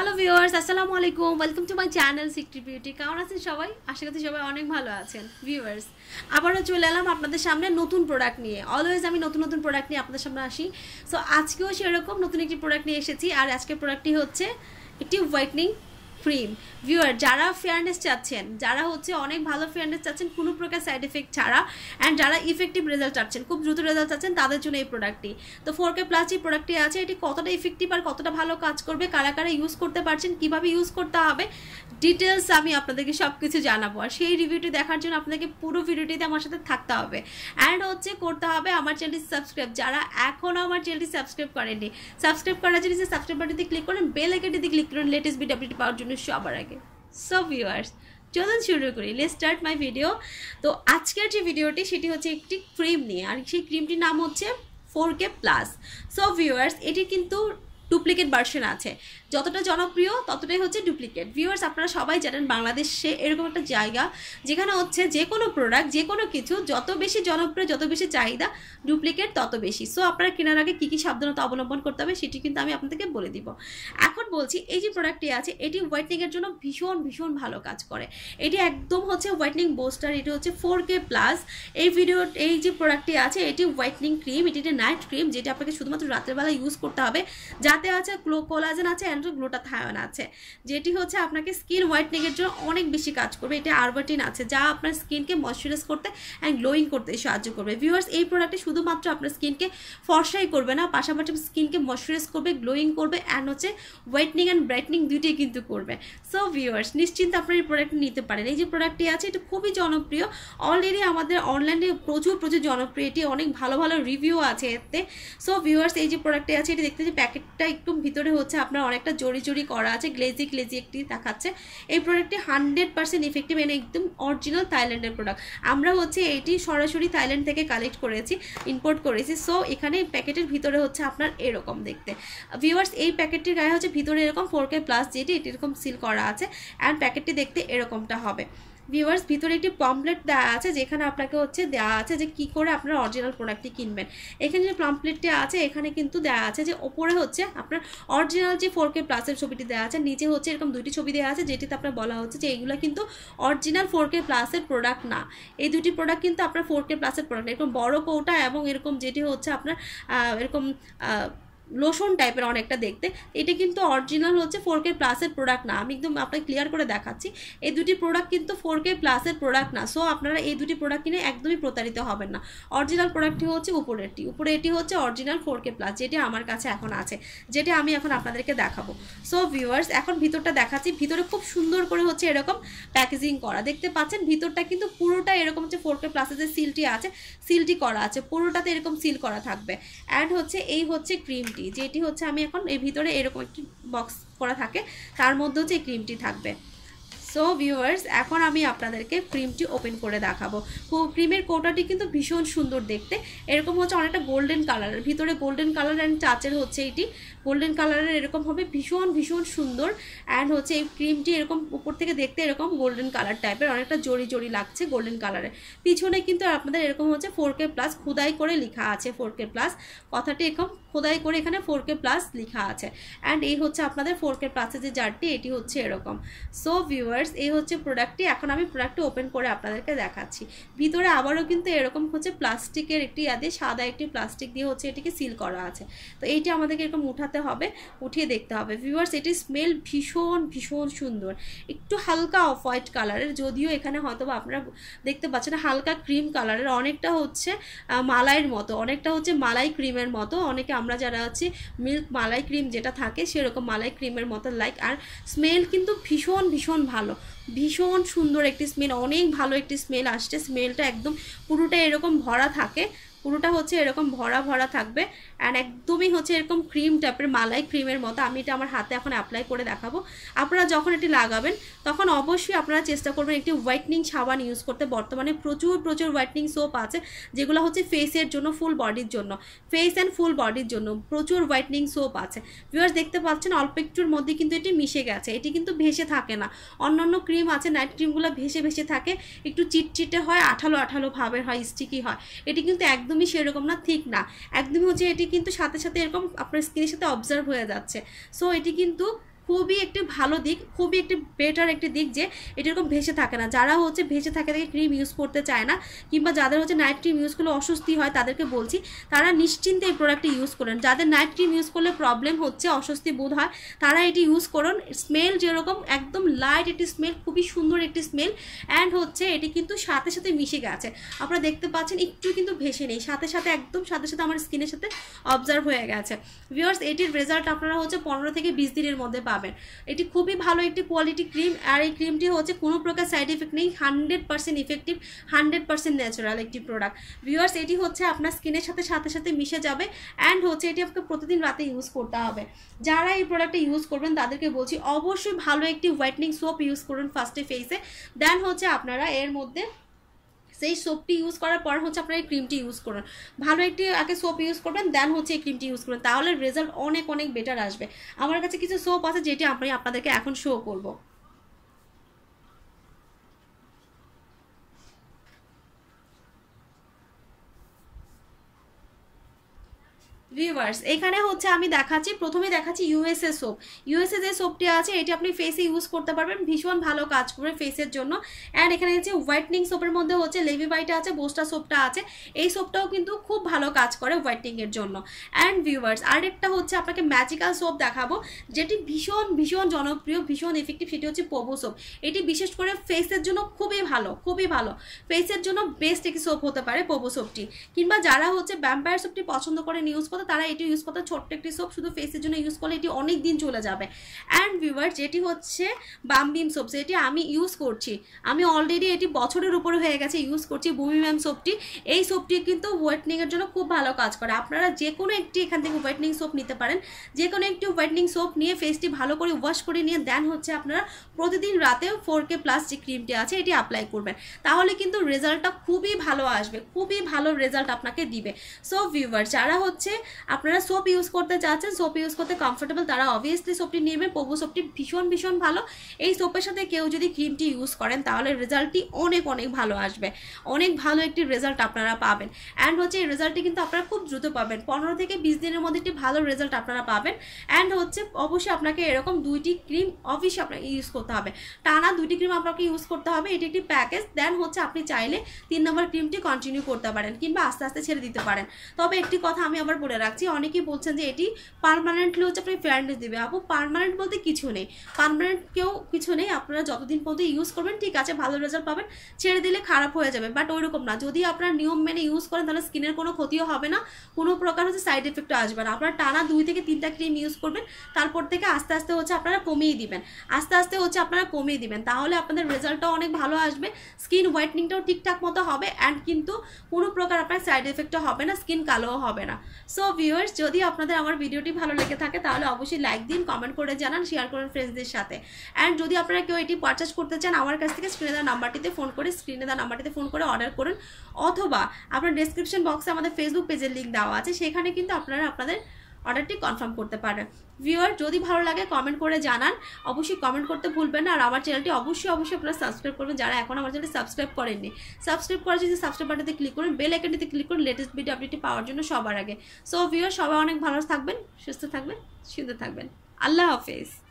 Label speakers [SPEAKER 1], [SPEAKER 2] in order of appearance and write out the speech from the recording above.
[SPEAKER 1] hello viewers আসসালামু আলাইকুম welcome to my channel সিক্রি বিউটি কেমন আছেন সবাই আশা করছি সবাই অনেক ভালো আছেন ভিউয়ার্স আবারও চলে এলাম আপনাদের সামনে নতুন প্রোডাক্ট নিয়ে অলওয়েজ আমি নতুন নতুন প্রোডাক্ট নিয়ে আপনাদের সামনে আসি সো আজকেও সেরকম নতুন একটি প্রোডাক্ট নিয়ে এসেছি আর আজকের প্রোডাক্টটি হচ্ছে একটি হোয়াইটনিং ক্রিম ভিউয়ার যারা ফেয়ারনেস চাচ্ছেন যারা হচ্ছে অনেক ভালো ফেয়ারনেস চাচ্ছেন কোনো প্রকার সাইড এফেক্ট ছাড়া অ্যান্ড যারা ইফেক্টিভ রেজাল্ট চাচ্ছেন খুব দ্রুত রেজাল্ট চাচ্ছেন তাদের জন্য এই প্রোডাক্টটি তো ফোর কে প্লাস এই প্রোডাক্টটি আছে এটি কতটা ইফেক্টিভ আর কতটা ভালো কাজ করবে কারা কারা ইউজ করতে পারছেন কিভাবে ইউজ করতে হবে ডিটেলস আমি আপনাদেরকে সব কিছু জানাবো আর সেই রিভিউটি দেখার জন্য আপনাকে পুরো ভিডিওটিতে আমার সাথে থাকতে হবে অ্যান্ড হচ্ছে করতে হবে আমার চ্যানেলটি সাবস্ক্রাইব যারা এখনও আমার চ্যানেলটি সাবস্ক্রাইব করেননি সাবস্ক্রাইব করার জন্য সাবস্ক্রাইব বাটনটি ক্লিক করেন বেল আইকনটিতে ক্লিক করেন লেটেস্ট ভিডিও আপডেট পাওয়ার জন্য সবার আগে সব ভিউয়ার্স চলুন শুরু করি লে স্টার্ট মাই ভিডিও তো আজকের যে ভিডিওটি সেটি হচ্ছে একটি ক্রিম নিয়ে আর সেই ক্রিমটির নাম হচ্ছে four K plus so viewers এটি কিন্তু ডুপ্লিকেট ভার্সন আছে যতটা জনপ্রিয় ততটাই হচ্ছে ডুপ্লিকেট ভিউয়ার্স আপনারা সবাই জানেন বাংলাদেশে এরকম একটা জায়গা যেখানে হচ্ছে যে কোনো প্রোডাক্ট যে কোনো কিছু যত বেশি জনপ্রিয় যত বেশি চাহিদা ডুপ্লিকেট তত বেশি সো আপনারা কেনার আগে কী কী সাবধানতা অবলম্বন করতে হবে সেটি কিন্তু আমি আপনাদেরকে বলে দিব এখন বলছি এই যে প্রোডাক্টটি আছে এটি হোয়াইটনিংয়ের জন্য ভীষণ ভীষণ ভালো কাজ করে এটি একদম হচ্ছে হোয়াইটনিং বোস্টার এটি হচ্ছে ফোর কে প্লাস এই ভিডিও এই যে প্রোডাক্টটি আছে এটি হোয়াইটনিং ক্রিম এটি একটি নাইট ক্রিম যেটি আপনাকে শুধুমাত্র রাত্রেবেলা ইউজ করতে হবে যাতে আছে কোলাজেন আছে অ্যান্ড গ্লুটাথায়ন আছে যেটি হচ্ছে আপনাকে স্কিন হোয়াইটনিংয়ের জন্য অনেক বেশি কাজ করবে এটি আরবাটিন আছে যা আপনার স্কিনকে ময়শ্চারাইজ করতে অ্যান্ড গ্লোয়িং করতে সাহায্য করবে ভিউয়ার্স এই প্রোডাক্টটি শুধুমাত্র আপনার স্কিনকে ফর্সাই করবে না পাশাপাশি স্কিনকে ময়শ্চারাইজ করবে গ্লোয়িং করবে অ্যান্ড হচ্ছে হোয়াইটনিং অ্যান্ড ব্রাইটনিং দুইটাই কিন্তু করবে সো ভিউয়ার্স নিশ্চিন্তে আপনার এই প্রোডাক্টটি নিতে পারেন এই যে প্রোডাক্টটি আছে এটা খুবই জনপ্রিয় অলরেডি আমাদের অনলাইনে প্রচুর প্রচুর জনপ্রিয় এটি অনেক ভালো ভালো রিভিউ আছে এতে সো ভিউয়ার্স এই যে প্রোডাক্টটি আছে এটি দেখতে যে প্যাকেটটা একটু ভিতরে হচ্ছে আপনার অনেকটা একটা জড়ি জড়ি করা আছে গ্লেজি গ্লেজি একটি দেখাচ্ছে এই প্রোডাক্টটি হান্ড্রেড পার্সেন্ট ইফেক্টিভ এনে একদম অরিজিনাল থাইল্যান্ডের প্রোডাক্ট আমরা হচ্ছে এটি সরাসরি থাইল্যান্ড থেকে কালেক্ট করেছি ইম্পোর্ট করেছি সো এখানে প্যাকেটের ভিতরে হচ্ছে আপনার এরকম দেখতে ভিউয়ার্স এই প্যাকেটটির গায়ে হচ্ছে ভিতরে এরকম ফোর কে প্লাস যেটি এটি এরকম সিল করা আছে অ্যান্ড প্যাকেটটি দেখতে এরকমটা হবে ভিউয়ার্স ভিতরে একটি পমপ্লেট দেওয়া আছে যেখানে আপনাকে হচ্ছে দেওয়া আছে যে কি করে আপনার অরিজিনাল প্রোডাক্টটি কিনবেন এখানে যে পমপ্লেটটি আছে এখানে কিন্তু দেওয়া আছে যে ওপরে হচ্ছে আপনার অরিজিনাল যে ফোর কে প্লাসের ছবিটি দেওয়া আছে নিচে হচ্ছে এরকম দুটি ছবি দেওয়া আছে যেটিতে আপনার বলা হচ্ছে যে এইগুলো কিন্তু অরিজিনাল ফোর কে প্লাসের প্রোডাক্ট না এই দুটি প্রোডাক্ট কিন্তু আপনার ফোর কে প্লাসের প্রোডাক্ট এরকম বড় কৌটা এবং এরকম যেটি হচ্ছে আপনার এরকম লোশন টাইপের অনেকটা দেখতে এটা কিন্তু অরিজিনাল হচ্ছে ফোর কে প্লাসের প্রোডাক্ট না আমি একদম আপনাকে ক্লিয়ার করে দেখাচ্ছি এই দুটি প্রোডাক্ট কিন্তু ফোর কে প্লাসের প্রোডাক্ট না সো আপনারা এই দুটি প্রোডাক্ট কিনে একদমই প্রতারিত হবেন না অরিজিনাল প্রোডাক্টটি হচ্ছে উপরেরটি উপরে এটি হচ্ছে অরিজিনাল ফোর কে প্লাস যেটি আমার কাছে এখন আছে যেটি আমি এখন আপনাদেরকে দেখাবো সো ভিউয়ার্স এখন ভিতরটা দেখাচ্ছি ভিতরে খুব সুন্দর করে হচ্ছে এরকম প্যাকেজিং করা দেখতে পাচ্ছেন ভিতরটা কিন্তু পুরোটা এরকম হচ্ছে ফোর কে প্লাসের যে সিলটি আছে সিলটি করা আছে পুরোটাতে এরকম সিল করা থাকবে অ্যান্ড হচ্ছে এই হচ্ছে ক্রিম ক্রিমটি যেটি হচ্ছে আমি এখন এর ভিতরে এরকম একটি বক্স করা থাকে তার মধ্যেও যে ক্রিমটি থাকবে সো ভিউয়ার্স এখন আমি আপনাদেরকে ক্রিমটি ওপেন করে দেখাবো ক্রিমের কোটাটি কিন্তু ভীষণ সুন্দর দেখতে এরকম হচ্ছে অনেকটা গোল্ডেন কালারের ভিতরে গোল্ডেন কালার অ্যান্ড চাচের হচ্ছে এটি গোল্ডেন কালারের এরকম হবে ভীষণ ভীষণ সুন্দর অ্যান্ড হচ্ছে এই ক্রিমটি এরকম উপর থেকে দেখতে এরকম গোল্ডেন কালার টাইপের অনেকটা জড়ি জড়ি লাগছে গোল্ডেন কালারের পিছনে কিন্তু আপনাদের এরকম হচ্ছে ফোর কে প্লাস খোদাই করে লেখা আছে ফোর কে প্লাস কথাটি এরকম খোদাই করে এখানে ফোর কে প্লাস লেখা আছে অ্যান্ড এই হচ্ছে আপনাদের ফোর কে প্লাসের যে জারটি এটি হচ্ছে এরকম সো ভিউয়ার ভিউয়ার্স এই হচ্ছে প্রোডাক্টটি এখন আমি প্রোডাক্টটি ওপেন করে আপনাদেরকে দেখাচ্ছি ভিতরে আবারও কিন্তু এরকম হচ্ছে প্লাস্টিকের একটি ইয়াদে সাদা একটি প্লাস্টিক দিয়ে হচ্ছে এটিকে সিল করা আছে তো এইটি আমাদেরকে এরকম উঠাতে হবে উঠিয়ে দেখতে হবে ভিউয়ার্স এটি স্মেল ভীষণ ভীষণ সুন্দর একটু হালকা অফ হোয়াইট কালারের যদিও এখানে হয়তো আপনারা দেখতে পাচ্ছেন হালকা ক্রিম কালারের অনেকটা হচ্ছে মালাইয়ের মতো অনেকটা হচ্ছে মালাই ক্রিমের মতো অনেকে আমরা যারা আছি মিল্ক মালাই ক্রিম যেটা থাকে সেরকম মালাই ক্রিমের মতো লাইক আর স্মেল কিন্তু ভীষণ ভীষণ ভালো ভালো ভীষণ সুন্দর একটি স্মেল অনেক ভালো একটি স্মেল আসছে স্মেলটা একদম পুরোটা এরকম ভরা থাকে পুরোটা হচ্ছে এরকম ভরা ভরা থাকবে অ্যান্ড একদমই হচ্ছে এরকম ক্রিম টাইপের মালাই ক্রিমের মতো আমি এটা আমার হাতে এখন অ্যাপ্লাই করে দেখাবো আপনারা যখন এটি লাগাবেন তখন অবশ্যই আপনারা চেষ্টা করবেন একটি হোয়াইটনিং সাবান ইউজ করতে বর্তমানে প্রচুর প্রচুর হোয়াইটনিং সোপ আছে যেগুলো হচ্ছে ফেসের জন্য ফুল বডির জন্য ফেস অ্যান্ড ফুল বডির জন্য প্রচুর হোয়াইটনিং সোপ আছে ভিউয়ার্স দেখতে পাচ্ছেন অল্প একটুর মধ্যে কিন্তু এটি মিশে গেছে এটি কিন্তু ভেসে থাকে না অন্যান্য ক্রিম আছে নাইট ক্রিমগুলো ভেসে ভেসে থাকে একটু চিটচিটে হয় আঠালো আঠালো ভাবের হয় স্টিকি হয় এটি কিন্তু একদম একদমই সেরকম না ঠিক না একদমই হচ্ছে এটি কিন্তু সাথে সাথে এরকম আপনার স্কিনের সাথে অবজার্ভ হয়ে যাচ্ছে সো এটি কিন্তু খুবই একটি ভালো দিক খুবই একটি বেটার একটি দিক যে এটি এরকম ভেসে থাকে না যারা হচ্ছে ভেসে থাকে তাকে ক্রিম ইউজ করতে চায় না কিংবা যাদের হচ্ছে নাইট ক্রিম ইউজ করলে অস্বস্তি হয় তাদেরকে বলছি তারা নিশ্চিন্তে এই প্রোডাক্টটি ইউজ করেন যাদের নাইট ক্রিম ইউজ করলে প্রবলেম হচ্ছে অস্বস্তি বোধ হয় তারা এটি ইউজ করুন স্মেল যেরকম একদম লাইট একটি স্মেল খুবই সুন্দর একটি স্মেল অ্যান্ড হচ্ছে এটি কিন্তু সাথে সাথে মিশে গেছে আপনারা দেখতে পাচ্ছেন একটু কিন্তু ভেসে নেই সাথে সাথে একদম সাথে সাথে আমার স্কিনের সাথে অবজার্ভ হয়ে গেছে ভিওর্স এটির রেজাল্ট আপনারা হচ্ছে পনেরো থেকে বিশ দিনের মধ্যে পাবেন পাবেন এটি খুবই ভালো একটি কোয়ালিটি ক্রিম আর এই ক্রিমটি হচ্ছে কোনো প্রকার সাইড এফেক্ট নেই hundred percent effective hundred percent natural একটি প্রোডাক্ট ভিউয়ার্স এটি হচ্ছে আপনার স্কিনের সাথে সাথে সাথে মিশে যাবে অ্যান্ড হচ্ছে এটি আপনাকে প্রতিদিন রাতে ইউজ করতে হবে যারা এই প্রোডাক্টটা ইউজ করবেন তাদেরকে বলছি অবশ্যই ভালো একটি হোয়াইটনিং সোপ ইউজ করুন ফার্স্টে ফেসে দেন হচ্ছে আপনারা এর মধ্যে সেই সোপটি ইউজ করার পর হচ্ছে আপনার এই ক্রিমটি ইউজ করুন ভালো একটি আগে সোপ ইউজ করবেন দেন হচ্ছে এই ক্রিমটি ইউজ করুন তাহলে রেজাল্ট অনেক অনেক বেটার আসবে আমার কাছে কিছু সোপ আছে যেটি আমি আপনাদেরকে এখন শো করবো ভিউয়ার্স এখানে হচ্ছে আমি দেখাচ্ছি প্রথমে দেখাচ্ছি ইউএসএ সোপ ইউএসএ যে সোপটি আছে এটি আপনি ফেসে ইউজ করতে পারবেন ভীষণ ভালো কাজ করে ফেসের জন্য অ্যান্ড এখানে হচ্ছে হোয়াইটনিং সোপের মধ্যে হচ্ছে লেভি বাইটা আছে বোস্টা সোপটা আছে এই সোপটাও কিন্তু খুব ভালো কাজ করে হোয়াইটনিংয়ের জন্য অ্যান্ড ভিউয়ার্স আরেকটা হচ্ছে আপনাকে ম্যাজিক্যাল সোপ দেখাবো যেটি ভীষণ ভীষণ জনপ্রিয় ভীষণ এফেক্টিভ সেটি হচ্ছে পবু সোপ এটি বিশেষ করে ফেসের জন্য খুবই ভালো খুবই ভালো ফেসের জন্য বেস্ট একটি সোপ হতে পারে পবু সোপটি কিংবা যারা হচ্ছে ব্যাম্পায়ার সোপটি পছন্দ করে নিউজ করতে তারা এটি ইউজ করতে ছোট্ট একটি সোপ শুধু ফেসের জন্য ইউজ করলে এটি অনেক দিন চলে যাবে অ্যান্ড ভিউয়ার যেটি হচ্ছে বামবিম সোপ যেটি আমি ইউজ করছি আমি অলরেডি এটি বছরের উপরে হয়ে গেছে ইউজ করছি বুমি ম্যাম সোপটি এই সোপটি কিন্তু ওয়েটনিংয়ের জন্য খুব ভালো কাজ করে আপনারা যে কোনো একটি এখান থেকে হোয়াইটনিং সোপ নিতে পারেন যে কোনো একটি হোয়াইটনিং সোপ নিয়ে ফেসটি ভালো করে ওয়াশ করে নিয়ে দেন হচ্ছে আপনারা প্রতিদিন রাতেও ফোর কে প্লাস যে ক্রিমটি আছে এটি অ্যাপ্লাই করবেন তাহলে কিন্তু রেজাল্টটা খুবই ভালো আসবে খুবই ভালো রেজাল্ট আপনাকে দিবে সো ভিউয়ার যারা হচ্ছে আপনারা সোপ ইউজ করতে চাচ্ছেন সোপ ইউজ করতে কমফোর্টেবল তারা অবভিয়াসলি সোপটি নেবেন পবু সোপটি ভীষণ ভীষণ ভালো এই সোপের সাথে কেউ যদি ক্রিমটি ইউজ করেন তাহলে রেজাল্টটি অনেক অনেক ভালো আসবে অনেক ভালো একটি রেজাল্ট আপনারা পাবেন অ্যান্ড হচ্ছে এই রেজাল্টটি কিন্তু আপনারা খুব দ্রুত পাবেন পনেরো থেকে বিশ দিনের মধ্যে একটি ভালো রেজাল্ট আপনারা পাবেন অ্যান্ড হচ্ছে অবশ্যই আপনাকে এরকম দুইটি ক্রিম অবশ্যই আপনাকে ইউজ করতে হবে টানা দুইটি ক্রিম আপনাকে ইউজ করতে হবে এটি একটি প্যাকেজ দেন হচ্ছে আপনি চাইলে তিন নম্বর ক্রিমটি কন্টিনিউ করতে পারেন কিংবা আস্তে আস্তে ছেড়ে দিতে পারেন তবে একটি কথা আমি আবার বলে রাখছি অনেকেই বলছেন যে এটি পারমানেন্টলি হচ্ছে আপনি ফেয়ারনেস দেবে আপু পারমানেন্ট বলতে কিছু নেই পারমানেন্ট কেউ কিছু নেই আপনারা যতদিন পর্যন্ত ইউজ করবেন ঠিক আছে ভালো রেজাল্ট পাবেন ছেড়ে দিলে খারাপ হয়ে যাবে বাট ওইরকম না যদি আপনার নিয়ম মেনে ইউজ করেন তাহলে স্কিনের কোনো ক্ষতিও হবে না কোনো প্রকার হচ্ছে সাইড এফেক্টও আসবে না আপনারা টানা দুই থেকে তিনটা ক্রিম ইউজ করবেন তারপর থেকে আস্তে আস্তে হচ্ছে আপনারা কমিয়ে দিবেন আস্তে আস্তে হচ্ছে আপনারা কমিয়ে দিবেন তাহলে আপনাদের রেজাল্টটাও অনেক ভালো আসবে স্কিন হোয়াইটনিংটাও ঠিকঠাক মতো হবে অ্যান্ড কিন্তু কোনো প্রকার আপনার সাইড এফেক্টও হবে না স্কিন কালোও হবে না সো ভিউয়ার্স যদি আপনাদের আমার ভিডিওটি ভালো লেগে থাকে তাহলে অবশ্যই লাইক দিন কমেন্ট করে জানান শেয়ার করুন ফ্রেন্ডসদের সাথে অ্যান্ড যদি আপনারা কেউ এটি পারচেস করতে চান আমার কাছ থেকে স্ক্রিনে দেওয়া নাম্বারটিতে ফোন করে স্ক্রিনে দেওয়া নাম্বারটিতে ফোন করে অর্ডার করুন অথবা আপনার ডেসক্রিপশন বক্সে আমাদের ফেসবুক পেজের লিঙ্ক দেওয়া আছে সেখানে কিন্তু আপনারা আপনাদের অর্ডারটি কনফার্ম করতে পারেন ভিউয়ার যদি ভালো লাগে কমেন্ট করে জানান অবশ্যই কমেন্ট করতে ভুলবেন না আর আমার চ্যানেলটি অবশ্যই অবশ্যই আপনারা সাবস্ক্রাইব করবেন যারা এখন আমার চ্যানেলটি সাবস্ক্রাইব করেননি সাবস্ক্রাইব করার যদি সাবস্ক্রাইব বাটনতে ক্লিক করুন বেল আইকনটিতে ক্লিক করুন লেটেস্ট ভিডিও আপডেটটি পাওয়ার জন্য সবার আগে সো ভিউয়ার সবাই অনেক ভালো থাকবেন সুস্থ থাকবেন সুন্দর থাকবেন আল্লাহ হাফেজ